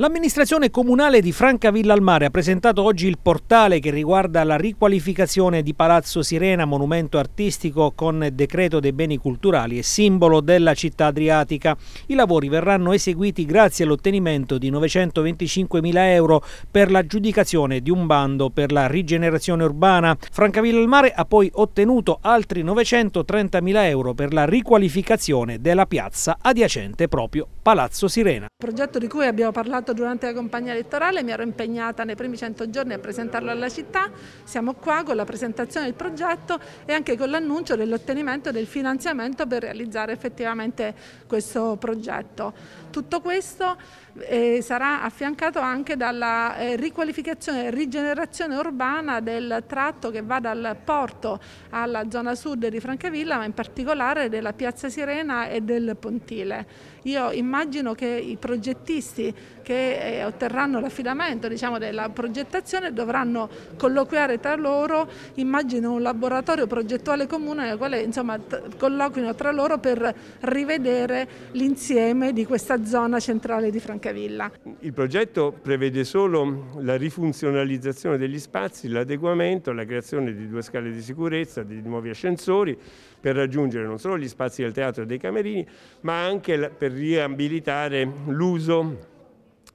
L'amministrazione comunale di Francavilla al Mare ha presentato oggi il portale che riguarda la riqualificazione di Palazzo Sirena, monumento artistico con decreto dei beni culturali e simbolo della città adriatica. I lavori verranno eseguiti grazie all'ottenimento di 925.000 euro per l'aggiudicazione di un bando per la rigenerazione urbana. Francavilla al Mare ha poi ottenuto altri 930.000 euro per la riqualificazione della piazza adiacente proprio Palazzo Sirena. Il progetto di cui abbiamo parlato fatto durante la campagna elettorale, mi ero impegnata nei primi 100 giorni a presentarlo alla città, siamo qua con la presentazione del progetto e anche con l'annuncio dell'ottenimento del finanziamento per realizzare effettivamente questo progetto. Tutto questo eh, sarà affiancato anche dalla eh, riqualificazione e rigenerazione urbana del tratto che va dal porto alla zona sud di Francavilla, ma in particolare della piazza Sirena e del Pontile. Io immagino che i progettisti che che eh, otterranno l'affidamento diciamo, della progettazione dovranno colloquiare tra loro, immagino un laboratorio progettuale comune nel quale insomma, colloquino tra loro per rivedere l'insieme di questa zona centrale di Francavilla. Il progetto prevede solo la rifunzionalizzazione degli spazi, l'adeguamento, la creazione di due scale di sicurezza, di nuovi ascensori per raggiungere non solo gli spazi del teatro e dei camerini, ma anche per riabilitare l'uso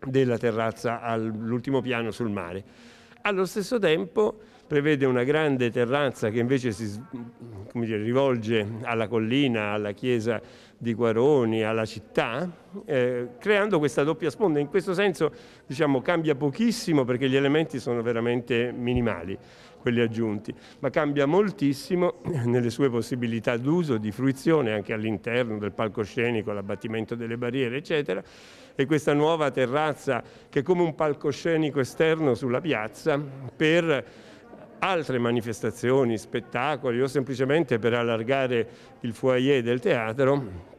della terrazza all'ultimo piano sul mare. Allo stesso tempo prevede una grande terrazza che invece si dire, rivolge alla collina, alla chiesa di Guaroni, alla città, eh, creando questa doppia sponda. In questo senso diciamo, cambia pochissimo perché gli elementi sono veramente minimali, quelli aggiunti, ma cambia moltissimo nelle sue possibilità d'uso, di fruizione anche all'interno del palcoscenico, l'abbattimento delle barriere, eccetera. E questa nuova terrazza che è come un palcoscenico esterno sulla piazza per altre manifestazioni, spettacoli o semplicemente per allargare il foyer del teatro,